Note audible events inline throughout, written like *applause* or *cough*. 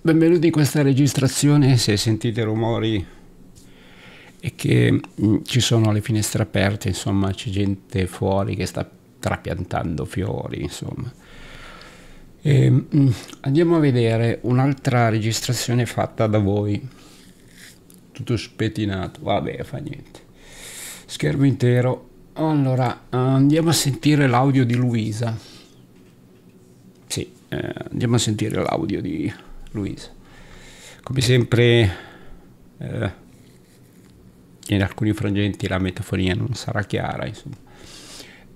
Benvenuti in questa registrazione, se sentite rumori e che mh, mm, ci sono le finestre aperte, insomma c'è gente fuori che sta trapiantando fiori, insomma. E, ehm, mh, mm, andiamo a vedere un'altra registrazione fatta da voi, tutto spettinato, vabbè fa niente, schermo intero. Allora, andiamo a sentire l'audio di Luisa. Sì, eh, andiamo a sentire l'audio di... Luisa. Come sempre, eh, in alcuni frangenti la metaforia non sarà chiara, insomma,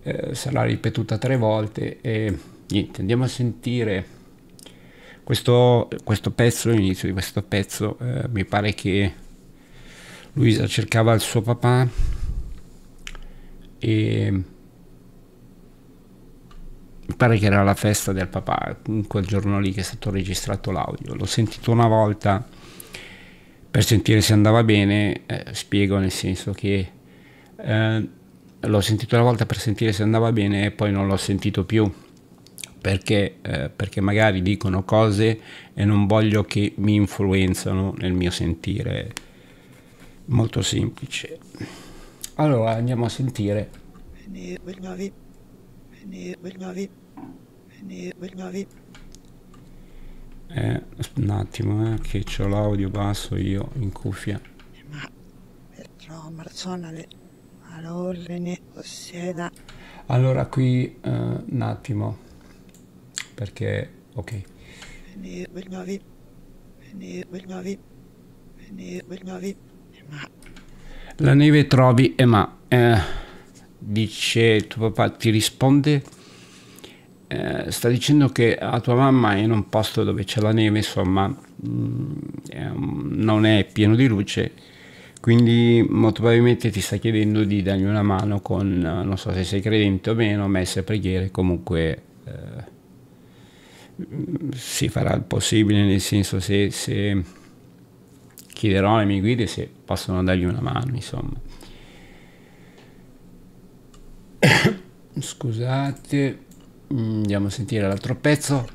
eh, sarà ripetuta tre volte e niente, andiamo a sentire questo, questo pezzo, l'inizio di questo pezzo, eh, mi pare che Luisa cercava il suo papà e mi pare che era la festa del papà, quel giorno lì che è stato registrato l'audio, l'ho sentito una volta per sentire se andava bene, eh, spiego nel senso che eh, l'ho sentito una volta per sentire se andava bene e poi non l'ho sentito più. Perché, eh, perché, magari dicono cose e non voglio che mi influenzano nel mio sentire. Molto semplice. Allora andiamo a sentire. Venire, venire, venire, eh, un attimo, eh, che ho l'audio basso io in cuffia. Eh, ma per Romarzonale all'ordine possieda. Allora qui eh, un attimo, perché ok. Eh, eh, La neve trovi e ma. Eh, dice tuo papà ti risponde eh, sta dicendo che la tua mamma è in un posto dove c'è la neve, insomma, mh, mm, non è pieno di luce, quindi molto probabilmente ti sta chiedendo di dargli una mano con, eh, non so se sei credente o meno, messe, preghiere, comunque eh, si farà il possibile, nel senso se, se chiederò alle mie guide se possono dargli una mano, insomma. *coughs* Scusate. Mm, andiamo a sentire l'altro pezzo.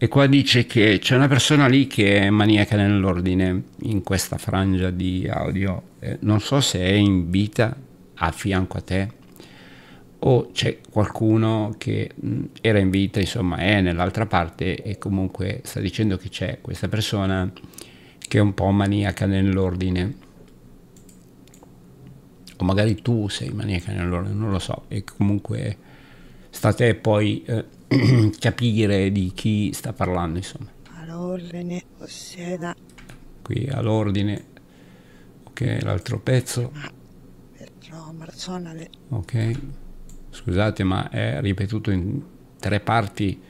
E qua dice che c'è una persona lì che è maniaca nell'ordine in questa frangia di audio. Eh, non so se è in vita a fianco a te o c'è qualcuno che mm, era in vita, insomma, è nell'altra parte e comunque sta dicendo che c'è questa persona che è un po' maniaca nell'ordine o certo, magari tu sei maniaca maniacale, allora non lo so, e comunque sta a te poi eh, *clears throat* capire di chi sta parlando, insomma. All'ordine, osseda. Qui all'ordine, ok, l'altro pezzo. Ah, ok, scusate ma è ripetuto in tre parti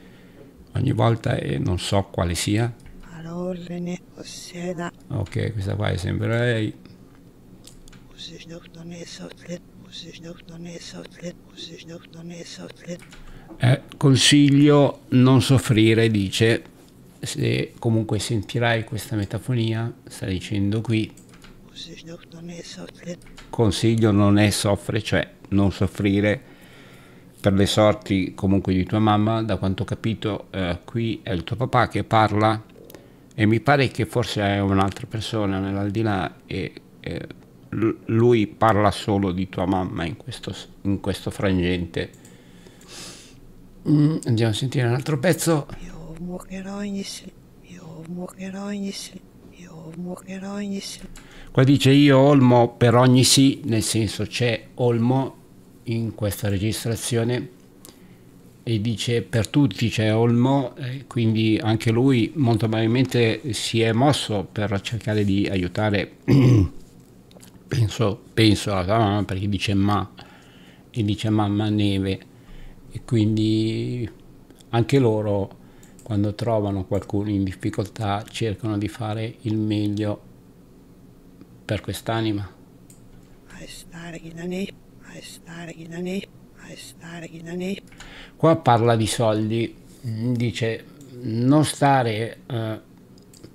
ogni volta e non so quale sia. All'ordine, osseda. Ok, questa qua è sempre lei muss ich noch naar eens muss ich nog naar eens muss ich nog naar eens Eh, consiglio non soffrire, dice, se comunque sentirai questa metafonia, sta dicendo qui, consiglio non è soffrire, cioè non soffrire per le sorti comunque di tua mamma, da quanto ho capito eh, qui è il tuo papà che parla e mi pare che forse è un'altra persona nell'aldilà e eh, lui parla solo di tua mamma in questo, in questo frangente. Mm, andiamo a sentire un altro pezzo. Io muoverò ogni io muoverò ogni io muoverò ogni Qua dice io olmo per ogni sì, nel senso c'è olmo in questa registrazione e dice per tutti c'è olmo, eh, quindi anche lui molto probabilmente si è mosso per cercare di aiutare *clears throat* penso, penso alla mamma perché dice ma e dice mamma neve e quindi anche loro quando trovano qualcuno in difficoltà cercano di fare il meglio per quest'anima. Qua parla di soldi, dice non stare eh,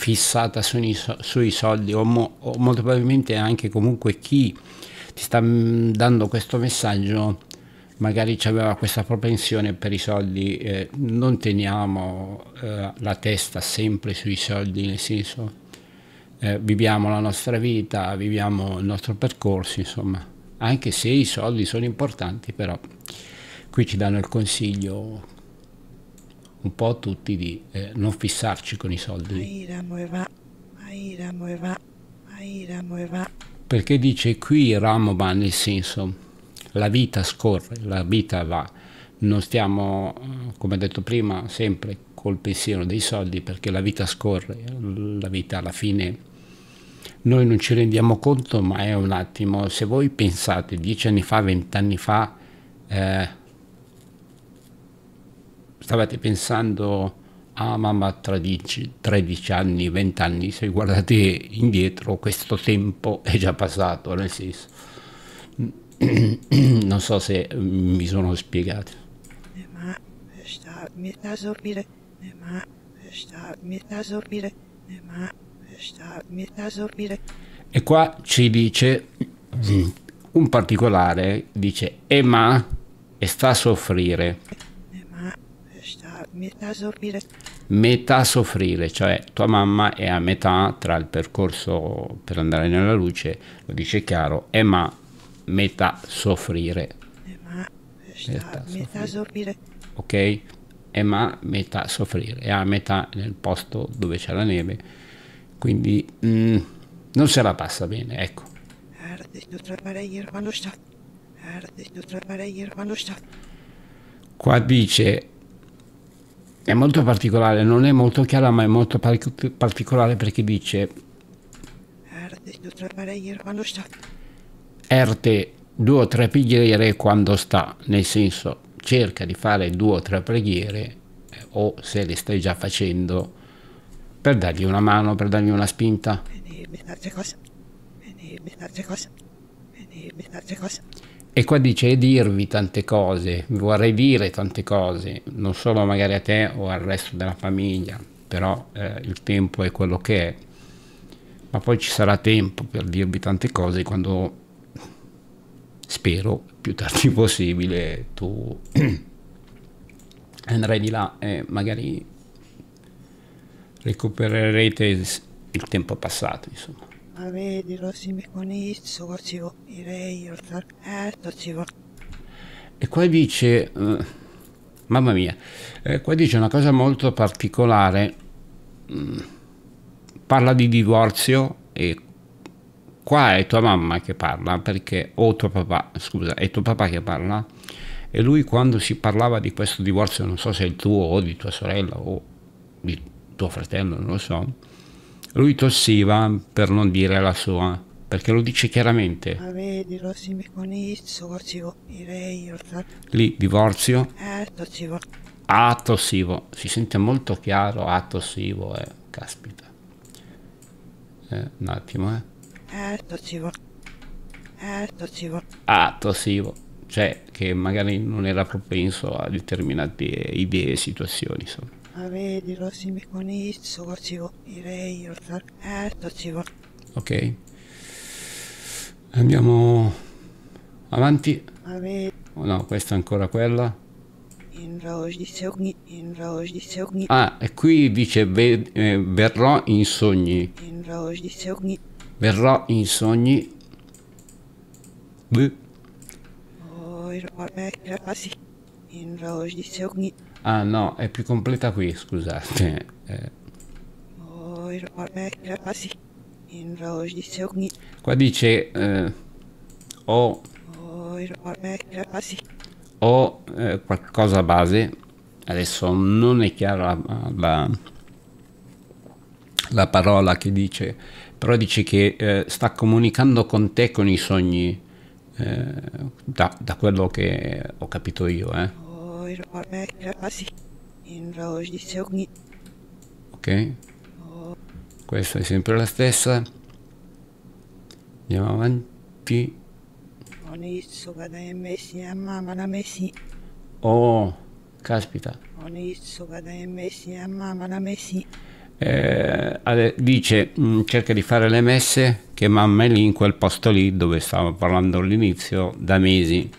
fissata sui, sui soldi o, mo, o, molto probabilmente anche comunque chi ti sta mm, dando questo messaggio magari aveva questa propensione per i soldi, eh, non teniamo eh, la testa sempre sui soldi, nel senso eh, viviamo la nostra vita, viviamo il nostro percorso, insomma, anche se i soldi sono importanti, però qui ci danno il consiglio un po' tutti di eh, non fissarci con i soldi. Perché dice qui Ramoban nel senso la vita scorre, la vita va, non stiamo, eh, come detto prima, sempre col pensiero dei soldi perché la vita scorre, la vita alla fine noi non ci rendiamo conto, ma è un attimo, se voi pensate dieci anni fa, vent'anni fa, eh, stavate pensando ah mamma tra 10, 13 anni, 20 anni, se guardate indietro questo tempo *laughs* è già passato, nel senso, *clears throat* non so se mi sono spiegato. E qua ci dice un particolare, dice, eh, e ma sta a soffrire. Metà soffrire. Metà soffrire, cioè tua mamma è a metà tra il percorso per andare nella luce, lo dice chiaro, è ma metà soffrire. metà, metà soffrire. Ok? È ma metà soffrire, è a metà nel posto dove c'è la neve, quindi mh, mm, non se la passa bene, ecco. Qua dice è molto particolare, non è molto chiara, ma è molto particolare perché dice... Erte due o tre preghiere quando sta, nel senso cerca di fare due o tre preghiere eh, o se le stai già facendo per dargli una mano, per dargli una spinta. E qua dice dirvi tante cose, vorrei dire tante cose, non solo magari a te o al resto della famiglia, però eh, il tempo è quello che è. Ma poi ci sarà tempo per dirvi tante cose quando, spero, più tardi *laughs* possibile tu *clears throat* andrai di là e magari recupererete il tempo passato, insomma. Ma vedi, lo simiconisso, così vuol direi, E qua dice... Uh, mamma mia, eh, qua dice una cosa molto particolare. Mm, parla di divorzio e qua è tua mamma che parla, perché, o tuo papà, scusa, è tuo papà che parla. E lui quando si parlava di questo divorzio, non so se è il tuo o di tua sorella o di tuo fratello, non lo so, lui tossiva per non dire la sua, perché lo dice chiaramente. Ah, Lì, divorzio. Eh, a tossivo. Si sente molto chiaro, ah, tossivo, eh. Caspita. Eh, un attimo, eh. eh tossivo. Ah, tossivo. Cioè, che magari non era propenso a determinate idee e situazioni, insomma. Ma vedi, lo simbiconizzo, corsivo direi, eh, corsivo. Ok. Andiamo avanti. Oh no, questa è ancora quella. In di Ah, e qui dice ve, eh, verrò in sogni. Verrò in sogni. Beh. Ah no, è più completa qui, scusate. Eh. Qua dice... Eh, o... Eh, o eh, qualcosa base. Adesso non è chiara la, la, la, parola che dice, però dice che eh, sta comunicando con te con i sogni. Eh, da, da, quello che ho capito io, eh enorme in range di secondi. Ok. Questa è sempre la stessa. Andiamo avanti. Oh, caspita. Eh, dice, mm, cerca di fare le messe che mamma è lì in quel posto lì dove stavo parlando all'inizio da mesi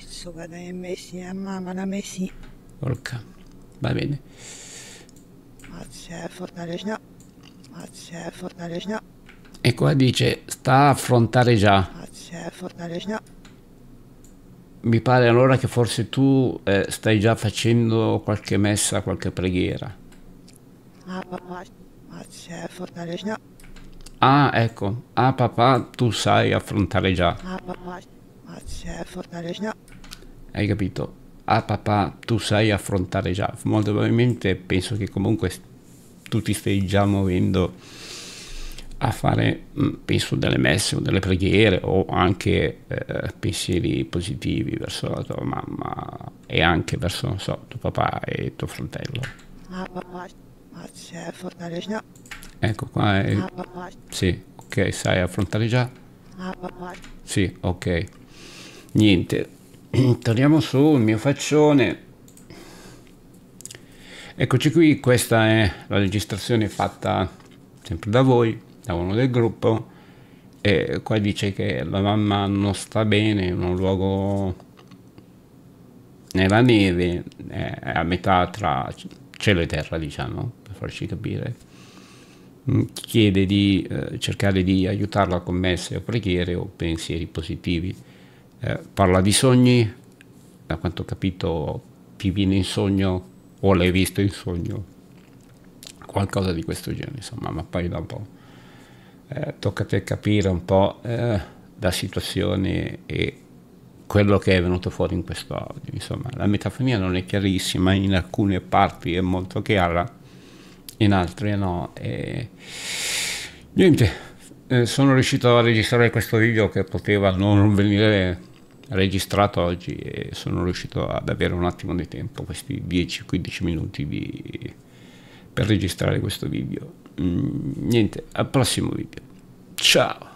sopa da mesi a mamma da mesi porca va bene e qua dice sta a affrontare già mi pare allora che forse tu eh, stai già facendo qualche messa qualche preghiera Ah, ah ecco. Ah, papà, tu sai affrontare già. Ah, papà, sai affrontare già. Hai capito? Ah papà, tu sai affrontare già. Molto probabilmente penso che comunque tu ti stai già muovendo a fare, mm, penso, delle messe o delle preghiere o anche eh, pensieri positivi verso la tua mamma e anche verso, non so, tuo papà e tuo fratello. Ah, ecco qua è... Eh. Ah, sì, ok, sai affrontare già? Ah, sì, ok. Niente, *clears throat* torniamo su il mio faccione eccoci qui questa è la registrazione fatta sempre da voi da uno del gruppo e qua dice che la mamma non sta bene in un luogo nella neve è a metà tra cielo e terra diciamo per farci capire mm, chiede di eh, cercare di aiutarla con messe o preghiere o pensieri positivi eh, parla di sogni, da quanto ho capito ti viene in sogno o l'hai visto in sogno, qualcosa di questo genere, insomma, ma poi dopo eh, tocca a te capire un po' eh, la situazione e quello che è venuto fuori in questo audio, insomma, la metafonia non è chiarissima, in alcune parti è molto chiara, in altre no, e... niente, eh, sono riuscito a registrare questo video che poteva non venire registrato oggi e sono riuscito ad avere un attimo di tempo, questi 10-15 minuti di, per registrare questo video. Mm, niente, al prossimo video. Ciao!